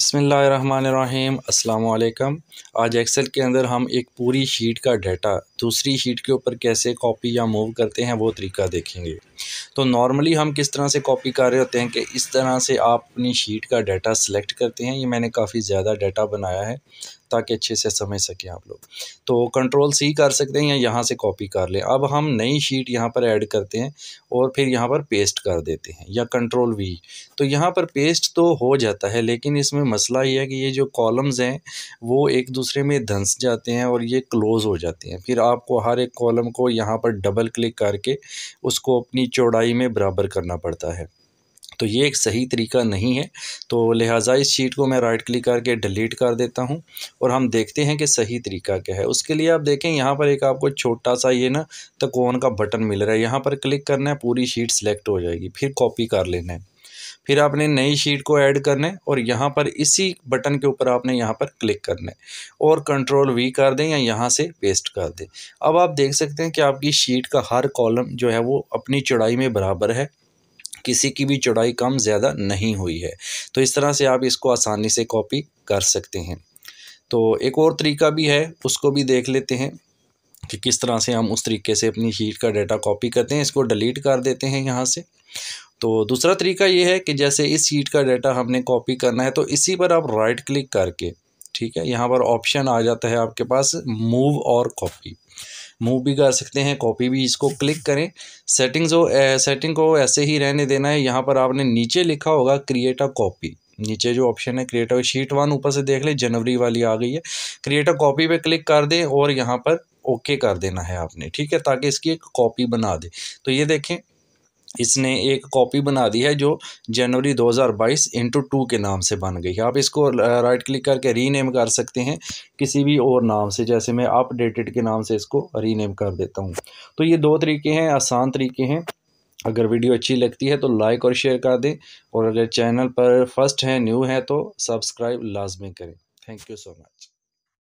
अस्सलाम वालेकुम आज एक्सेल के अंदर हम एक पूरी शीट का डाटा दूसरी शीट के ऊपर कैसे कॉपी या मूव करते हैं वो तरीका देखेंगे तो नॉर्मली हम किस तरह से कॉपी कर रहे होते हैं कि इस तरह से आप अपनी शीट का डाटा सेलेक्ट करते हैं ये मैंने काफ़ी ज़्यादा डाटा बनाया है ताकि अच्छे से समझ सकें आप लोग तो कंट्रोल सी कर सकते हैं या यहाँ से कॉपी कर लें अब हम नई शीट यहाँ पर ऐड करते हैं और फिर यहाँ पर पेस्ट कर देते हैं या कंट्रोल वी तो यहाँ पर पेस्ट तो हो जाता है लेकिन इसमें मसला ये है कि ये जो कॉलम्स हैं वो एक दूसरे में धंस जाते हैं और ये क्लोज़ हो जाते हैं फिर आपको हर एक कॉलम को यहाँ पर डबल क्लिक करके उसको अपनी चौड़ाई में बराबर करना पड़ता है तो ये एक सही तरीका नहीं है तो लिहाजा इस शीट को मैं राइट क्लिक करके डिलीट कर देता हूँ और हम देखते हैं कि सही तरीका क्या है उसके लिए आप देखें यहाँ पर एक आपको छोटा सा ये ना तकोन का बटन मिल रहा है यहाँ पर क्लिक करना है पूरी शीट सेलेक्ट हो जाएगी फिर कॉपी कर लेना है फिर आपने नई शीट को ऐड करना है और यहाँ पर इसी बटन के ऊपर आपने यहाँ पर क्लिक करना है और कंट्रोल वी कर दें या यहाँ से पेस्ट कर दें अब आप देख सकते हैं कि आपकी शीट का हर कॉलम जो है वो अपनी चौड़ाई में बराबर है किसी की भी चौड़ाई कम ज़्यादा नहीं हुई है तो इस तरह से आप इसको आसानी से कॉपी कर सकते हैं तो एक और तरीका भी है उसको भी देख लेते हैं कि किस तरह से हम उस तरीके से अपनी शीट का डाटा कॉपी करते हैं इसको डिलीट कर देते हैं यहाँ से तो दूसरा तरीका ये है कि जैसे इस शीट का डाटा हमने कॉपी करना है तो इसी पर आप राइट क्लिक करके ठीक है यहाँ पर ऑप्शन आ जाता है आपके पास मूव और कॉपी मूव भी कर सकते हैं कॉपी भी इसको क्लिक करें सेटिंग्स हो सेटिंग को ऐसे ही रहने देना है यहाँ पर आपने नीचे लिखा होगा क्रिएट अ कॉपी नीचे जो ऑप्शन है क्रिएट अ शीट वन ऊपर से देख ले जनवरी वाली आ गई है क्रिएट अ कॉपी पे क्लिक कर दें और यहाँ पर ओके कर देना है आपने ठीक है ताकि इसकी एक कॉपी बना दे तो ये देखें इसने एक कॉपी बना दी है जो जनवरी 2022 इंटू टू के नाम से बन गई है आप इसको राइट क्लिक करके रीनेम कर सकते हैं किसी भी और नाम से जैसे मैं अपडेटेड के नाम से इसको रीनेम कर देता हूँ तो ये दो तरीके हैं आसान तरीके हैं अगर वीडियो अच्छी लगती है तो लाइक और शेयर कर दें और अगर चैनल पर फर्स्ट हैं न्यू हैं तो सब्सक्राइब लाजमी करें थैंक यू सो मच